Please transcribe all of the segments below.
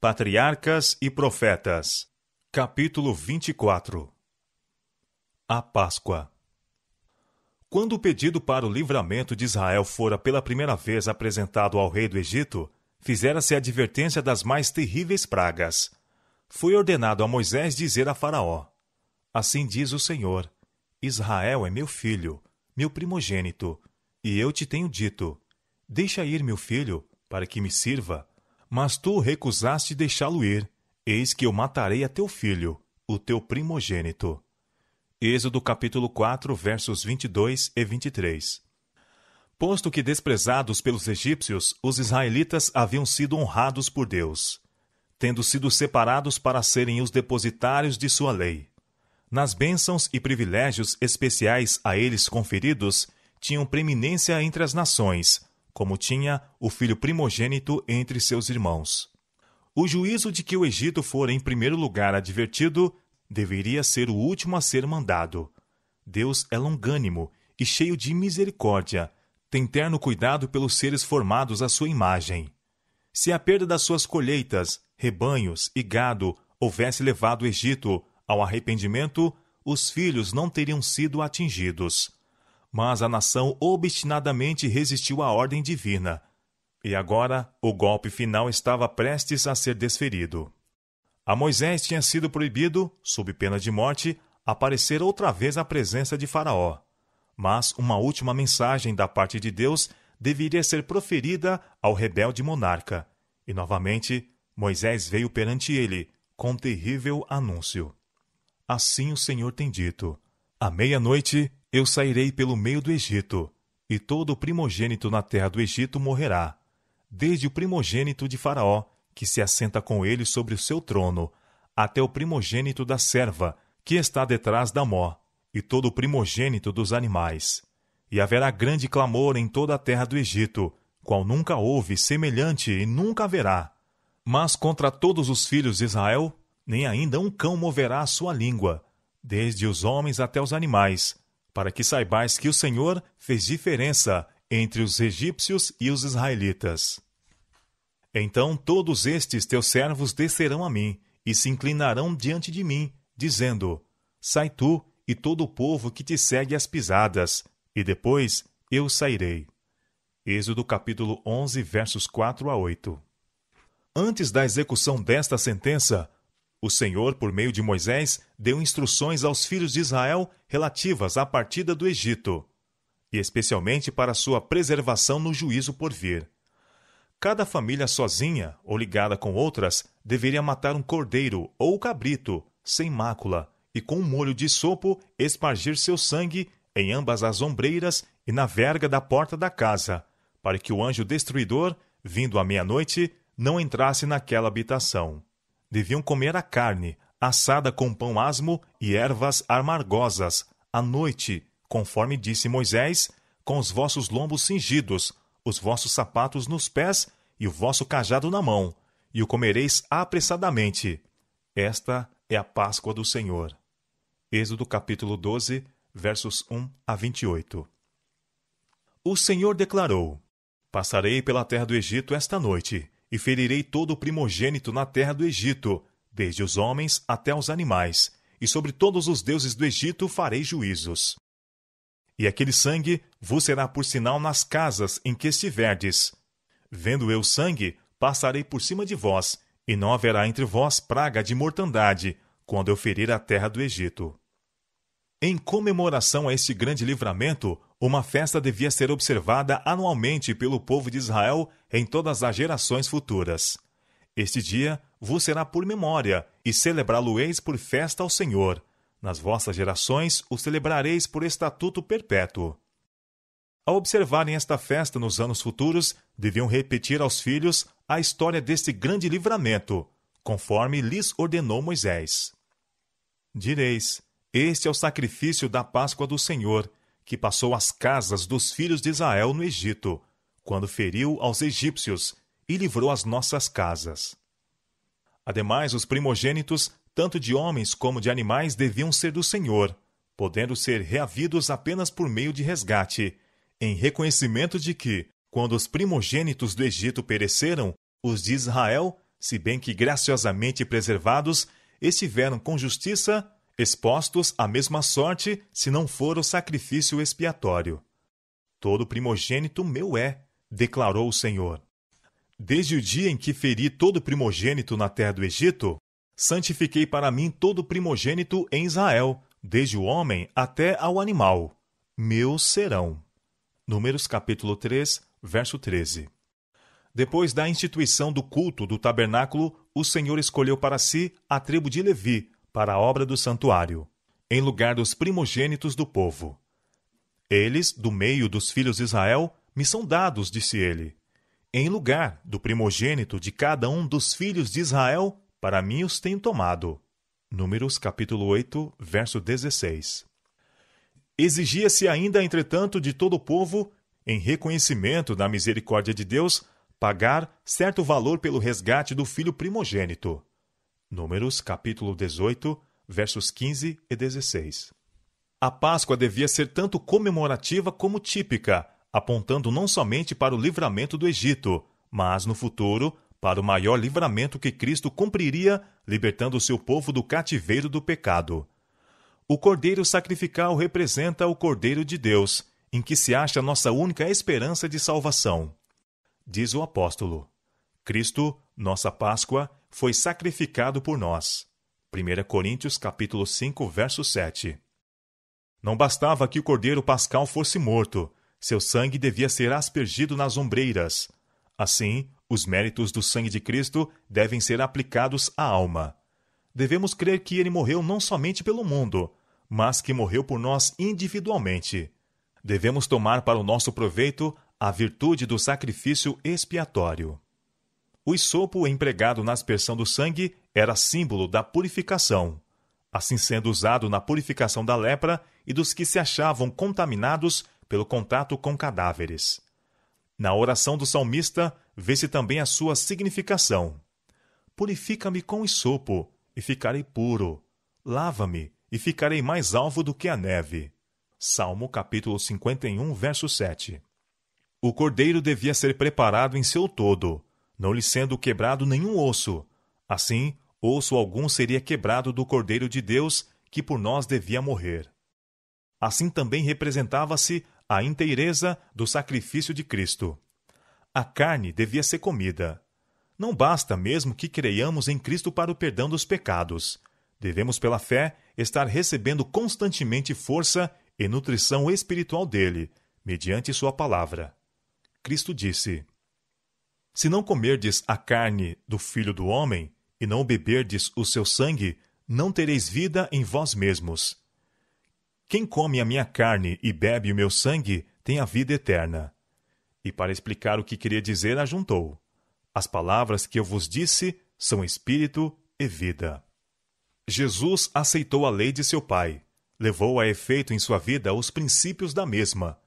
Patriarcas e Profetas, capítulo 24 A Páscoa Quando o pedido para o livramento de Israel fora pela primeira vez apresentado ao rei do Egito, fizera-se a advertência das mais terríveis pragas. Foi ordenado a Moisés dizer a Faraó: Assim diz o Senhor: Israel é meu filho, meu primogênito, e eu te tenho dito: Deixa ir meu filho, para que me sirva mas tu recusaste deixá-lo ir. Eis que eu matarei a teu filho, o teu primogênito. Êxodo capítulo 4, versos 22 e 23. Posto que desprezados pelos egípcios, os israelitas haviam sido honrados por Deus, tendo sido separados para serem os depositários de sua lei. Nas bênçãos e privilégios especiais a eles conferidos, tinham preeminência entre as nações, como tinha o filho primogênito entre seus irmãos. O juízo de que o Egito fora em primeiro lugar advertido deveria ser o último a ser mandado. Deus é longânimo e cheio de misericórdia, tem terno cuidado pelos seres formados à sua imagem. Se a perda das suas colheitas, rebanhos e gado houvesse levado o Egito ao arrependimento, os filhos não teriam sido atingidos mas a nação obstinadamente resistiu à ordem divina. E agora o golpe final estava prestes a ser desferido. A Moisés tinha sido proibido, sob pena de morte, aparecer outra vez à presença de Faraó. Mas uma última mensagem da parte de Deus deveria ser proferida ao rebelde monarca. E novamente, Moisés veio perante ele, com um terrível anúncio. Assim o Senhor tem dito: À meia-noite eu sairei pelo meio do Egito, e todo o primogênito na terra do Egito morrerá, desde o primogênito de Faraó, que se assenta com ele sobre o seu trono, até o primogênito da serva, que está detrás da mó, e todo o primogênito dos animais. E haverá grande clamor em toda a terra do Egito, qual nunca houve semelhante e nunca haverá. Mas contra todos os filhos de Israel, nem ainda um cão moverá a sua língua, desde os homens até os animais, para que saibais que o Senhor fez diferença entre os egípcios e os israelitas. Então todos estes teus servos descerão a mim, e se inclinarão diante de mim, dizendo: Sai tu e todo o povo que te segue às pisadas, e depois eu sairei. Êxodo capítulo 11, versos 4 a 8. Antes da execução desta sentença, o Senhor, por meio de Moisés, deu instruções aos filhos de Israel relativas à partida do Egito, e especialmente para sua preservação no juízo por vir. Cada família sozinha ou ligada com outras deveria matar um cordeiro ou cabrito, sem mácula, e com um molho de sopo espargir seu sangue em ambas as ombreiras e na verga da porta da casa, para que o anjo destruidor, vindo à meia-noite, não entrasse naquela habitação deviam comer a carne, assada com pão asmo e ervas amargosas, à noite, conforme disse Moisés, com os vossos lombos cingidos, os vossos sapatos nos pés e o vosso cajado na mão, e o comereis apressadamente. Esta é a Páscoa do Senhor. Êxodo capítulo 12, versos 1 a 28. O Senhor declarou: Passarei pela terra do Egito esta noite, e ferirei todo o primogênito na terra do Egito, desde os homens até os animais, e sobre todos os deuses do Egito farei juízos. E aquele sangue vos será por sinal nas casas em que estiverdes. Vendo eu sangue, passarei por cima de vós, e não haverá entre vós praga de mortandade, quando eu ferir a terra do Egito. Em comemoração a este grande livramento, uma festa devia ser observada anualmente pelo povo de Israel em todas as gerações futuras. Este dia vos será por memória, e celebrá-lo-eis por festa ao Senhor. Nas vossas gerações o celebrareis por estatuto perpétuo. Ao observarem esta festa nos anos futuros, deviam repetir aos filhos a história deste grande livramento, conforme lhes ordenou Moisés. Direis: Este é o sacrifício da Páscoa do Senhor que passou às casas dos filhos de Israel no Egito, quando feriu aos egípcios e livrou as nossas casas. Ademais, os primogênitos, tanto de homens como de animais, deviam ser do Senhor, podendo ser reavidos apenas por meio de resgate, em reconhecimento de que, quando os primogênitos do Egito pereceram, os de Israel, se bem que graciosamente preservados, estiveram com justiça expostos à mesma sorte, se não for o sacrifício expiatório. Todo primogênito meu é, declarou o Senhor. Desde o dia em que feri todo primogênito na terra do Egito, santifiquei para mim todo primogênito em Israel, desde o homem até ao animal. Meus serão. Números capítulo 3, verso 13. Depois da instituição do culto do tabernáculo, o Senhor escolheu para si a tribo de Levi, para a obra do santuário, em lugar dos primogênitos do povo. Eles, do meio dos filhos de Israel, me são dados, disse ele, em lugar do primogênito de cada um dos filhos de Israel, para mim os tenho tomado. Números capítulo 8, verso 16. Exigia-se ainda, entretanto, de todo o povo, em reconhecimento da misericórdia de Deus, pagar certo valor pelo resgate do filho primogênito. Números, capítulo 18, versos 15 e 16. A Páscoa devia ser tanto comemorativa como típica, apontando não somente para o livramento do Egito, mas no futuro para o maior livramento que Cristo cumpriria, libertando o seu povo do cativeiro do pecado. O cordeiro sacrificial representa o cordeiro de Deus, em que se acha nossa única esperança de salvação. Diz o apóstolo: Cristo, nossa Páscoa, foi sacrificado por nós. 1 Coríntios capítulo 5, verso 7. Não bastava que o cordeiro pascal fosse morto, seu sangue devia ser aspergido nas ombreiras. Assim, os méritos do sangue de Cristo devem ser aplicados à alma. Devemos crer que ele morreu não somente pelo mundo, mas que morreu por nós individualmente. Devemos tomar para o nosso proveito a virtude do sacrifício expiatório. O isopo empregado na aspersão do sangue era símbolo da purificação, assim sendo usado na purificação da lepra e dos que se achavam contaminados pelo contato com cadáveres. Na oração do salmista, vê-se também a sua significação. Purifica-me com isopo, e ficarei puro. Lava-me, e ficarei mais alvo do que a neve. Salmo capítulo 51, verso 7. O cordeiro devia ser preparado em seu todo, não lhe sendo quebrado nenhum osso. Assim, osso algum seria quebrado do Cordeiro de Deus, que por nós devia morrer. Assim também representava-se a inteireza do sacrifício de Cristo. A carne devia ser comida. Não basta mesmo que creiamos em Cristo para o perdão dos pecados. Devemos, pela fé, estar recebendo constantemente força e nutrição espiritual dele, mediante Sua palavra. Cristo disse: se não comerdes a carne do filho do homem, e não beberdes o seu sangue, não tereis vida em vós mesmos. Quem come a minha carne e bebe o meu sangue tem a vida eterna. E para explicar o que queria dizer, ajuntou: As palavras que eu vos disse são espírito e vida. Jesus aceitou a lei de seu Pai, levou a efeito em sua vida os princípios da mesma,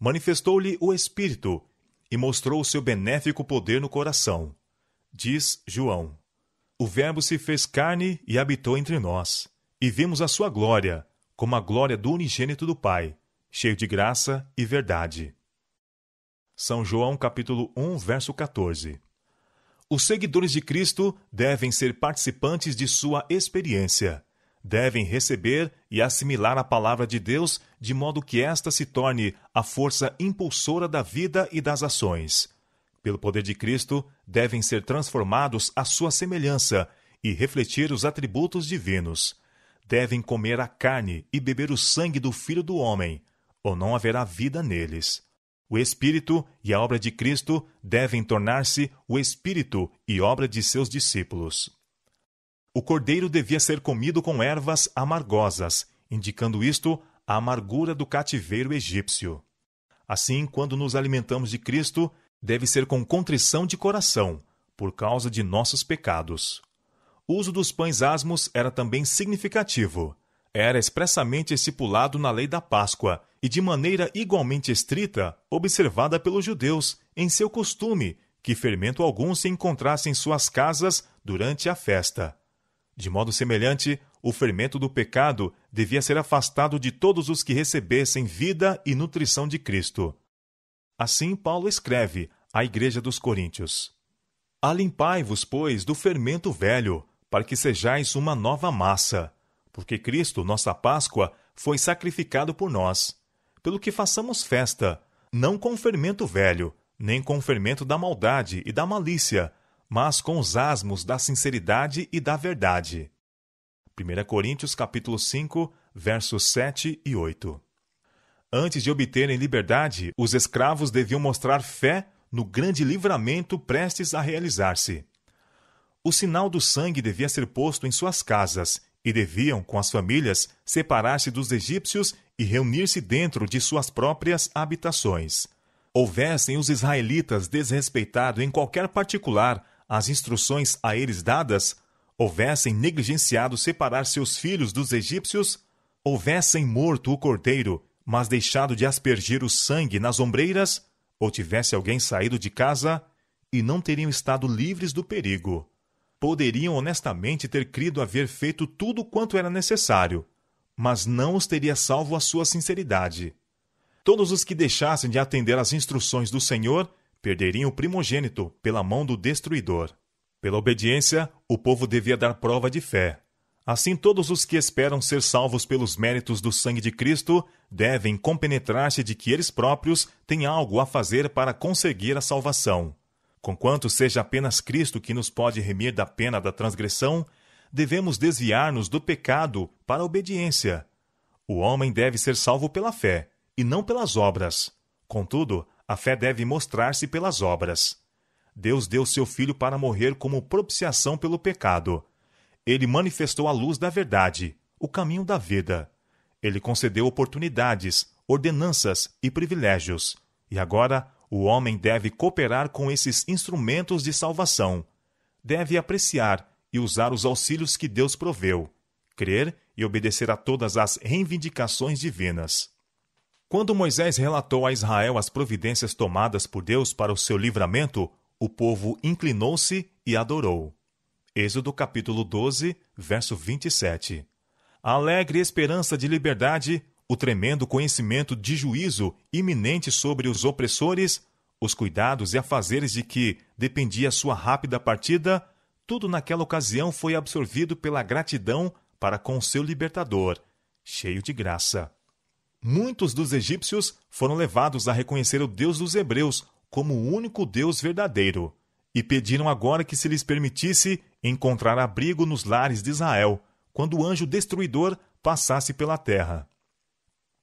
manifestou-lhe o Espírito e mostrou o seu benéfico poder no coração. Diz João: O Verbo se fez carne e habitou entre nós, e vimos a sua glória, como a glória do unigênito do Pai, cheio de graça e verdade. São João capítulo 1, verso 14. Os seguidores de Cristo devem ser participantes de sua experiência devem receber e assimilar a palavra de Deus de modo que esta se torne a força impulsora da vida e das ações. Pelo poder de Cristo, devem ser transformados à sua semelhança e refletir os atributos divinos. Devem comer a carne e beber o sangue do Filho do Homem, ou não haverá vida neles. O Espírito e a obra de Cristo devem tornar-se o Espírito e obra de seus discípulos o cordeiro devia ser comido com ervas amargosas, indicando isto a amargura do cativeiro egípcio. Assim, quando nos alimentamos de Cristo, deve ser com contrição de coração, por causa de nossos pecados. O uso dos pães asmos era também significativo. Era expressamente estipulado na lei da Páscoa e de maneira igualmente estrita observada pelos judeus em seu costume que fermento algum se encontrasse em suas casas durante a festa. De modo semelhante, o fermento do pecado devia ser afastado de todos os que recebessem vida e nutrição de Cristo. Assim, Paulo escreve à Igreja dos Coríntios: Alimpai-vos, pois, do fermento velho, para que sejais uma nova massa, porque Cristo, nossa Páscoa, foi sacrificado por nós. Pelo que façamos festa, não com fermento velho, nem com fermento da maldade e da malícia, mas com os asmos da sinceridade e da verdade. 1 Coríntios capítulo 5, versos 7 e 8. Antes de obterem liberdade, os escravos deviam mostrar fé no grande livramento prestes a realizar-se. O sinal do sangue devia ser posto em suas casas e deviam, com as famílias, separar-se dos egípcios e reunir-se dentro de suas próprias habitações. Houvessem os israelitas desrespeitado em qualquer particular as instruções a eles dadas, houvessem negligenciado separar seus filhos dos egípcios, houvessem morto o cordeiro, mas deixado de aspergir o sangue nas ombreiras, ou tivesse alguém saído de casa, e não teriam estado livres do perigo. Poderiam honestamente ter crido haver feito tudo quanto era necessário, mas não os teria salvo a sua sinceridade. Todos os que deixassem de atender às instruções do Senhor perderiam o primogênito pela mão do destruidor. Pela obediência, o povo devia dar prova de fé. Assim, todos os que esperam ser salvos pelos méritos do sangue de Cristo devem compenetrar-se de que eles próprios têm algo a fazer para conseguir a salvação. Conquanto seja apenas Cristo que nos pode remir da pena da transgressão, devemos desviar-nos do pecado para a obediência. O homem deve ser salvo pela fé, e não pelas obras. Contudo, a fé deve mostrar-se pelas obras. Deus deu seu filho para morrer como propiciação pelo pecado. Ele manifestou a luz da verdade, o caminho da vida. Ele concedeu oportunidades, ordenanças e privilégios. E agora, o homem deve cooperar com esses instrumentos de salvação. Deve apreciar e usar os auxílios que Deus proveu, crer e obedecer a todas as reivindicações divinas. Quando Moisés relatou a Israel as providências tomadas por Deus para o seu livramento, o povo inclinou-se e adorou. Êxodo capítulo 12, verso 27. A alegre esperança de liberdade, o tremendo conhecimento de juízo iminente sobre os opressores, os cuidados e afazeres de que dependia sua rápida partida, tudo naquela ocasião foi absorvido pela gratidão para com seu libertador, cheio de graça muitos dos egípcios foram levados a reconhecer o Deus dos hebreus como o único Deus verdadeiro, e pediram agora que se lhes permitisse encontrar abrigo nos lares de Israel, quando o anjo destruidor passasse pela terra.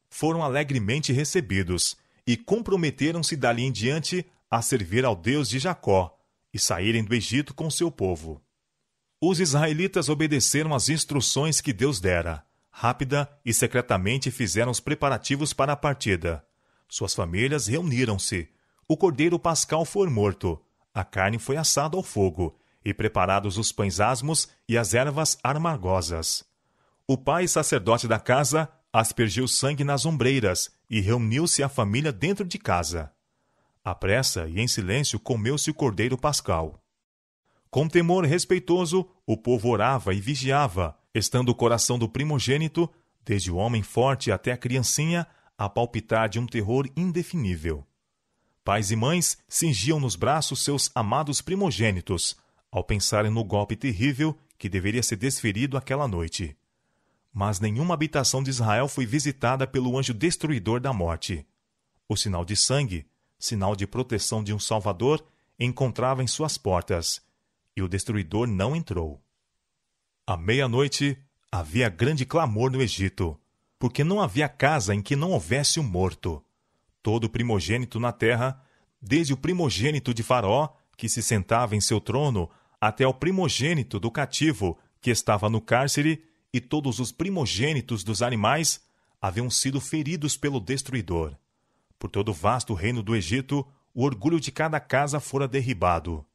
Foram alegremente recebidos e comprometeram-se dali em diante a servir ao Deus de Jacó e saírem do Egito com seu povo. Os israelitas obedeceram às instruções que Deus dera rápida e secretamente fizeram os preparativos para a partida. Suas famílias reuniram-se. O cordeiro pascal foi morto, a carne foi assada ao fogo e preparados os pães asmos e as ervas armagosas. O pai sacerdote da casa aspergiu sangue nas ombreiras e reuniu-se a família dentro de casa. À pressa e em silêncio comeu-se o cordeiro pascal. Com temor respeitoso, o povo orava e vigiava, estando o coração do primogênito, desde o homem forte até a criancinha, a palpitar de um terror indefinível. Pais e mães cingiam nos braços seus amados primogênitos, ao pensarem no golpe terrível que deveria ser desferido aquela noite. Mas nenhuma habitação de Israel foi visitada pelo anjo destruidor da morte. O sinal de sangue, sinal de proteção de um Salvador, encontrava em suas portas, e o destruidor não entrou. À meia-noite, havia grande clamor no Egito, porque não havia casa em que não houvesse um morto. Todo primogênito na terra, desde o primogênito de Faraó, que se sentava em seu trono, até o primogênito do cativo, que estava no cárcere, e todos os primogênitos dos animais haviam sido feridos pelo destruidor. Por todo o vasto reino do Egito, o orgulho de cada casa fora derribado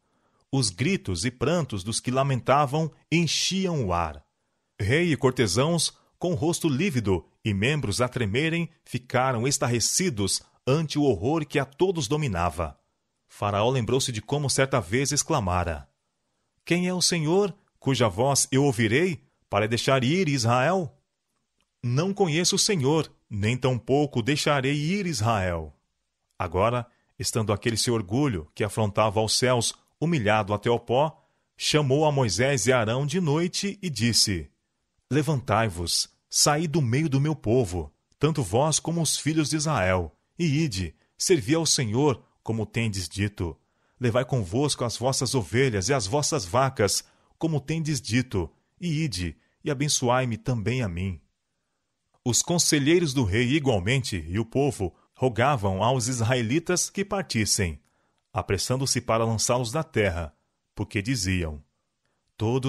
os gritos e prantos dos que lamentavam enchiam o ar. Rei e cortesãos, com rosto lívido e membros a tremerem, ficaram estarrecidos ante o horror que a todos dominava. Faraó lembrou-se de como certa vez exclamara: Quem é o Senhor, cuja voz eu ouvirei, para deixar ir Israel? Não conheço o Senhor, nem tampouco deixarei ir Israel. Agora, estando aquele seu orgulho que afrontava aos céus humilhado até o pó, chamou a Moisés e Arão de noite e disse: Levantai-vos, saí do meio do meu povo, tanto vós como os filhos de Israel, e ide, servi ao Senhor, como tendes dito. Levai convosco as vossas ovelhas e as vossas vacas, como tendes dito, e ide, e abençoai-me também a mim. Os conselheiros do rei igualmente e o povo rogavam aos israelitas que partissem apressando-se para lançá-los na terra, porque diziam: Todos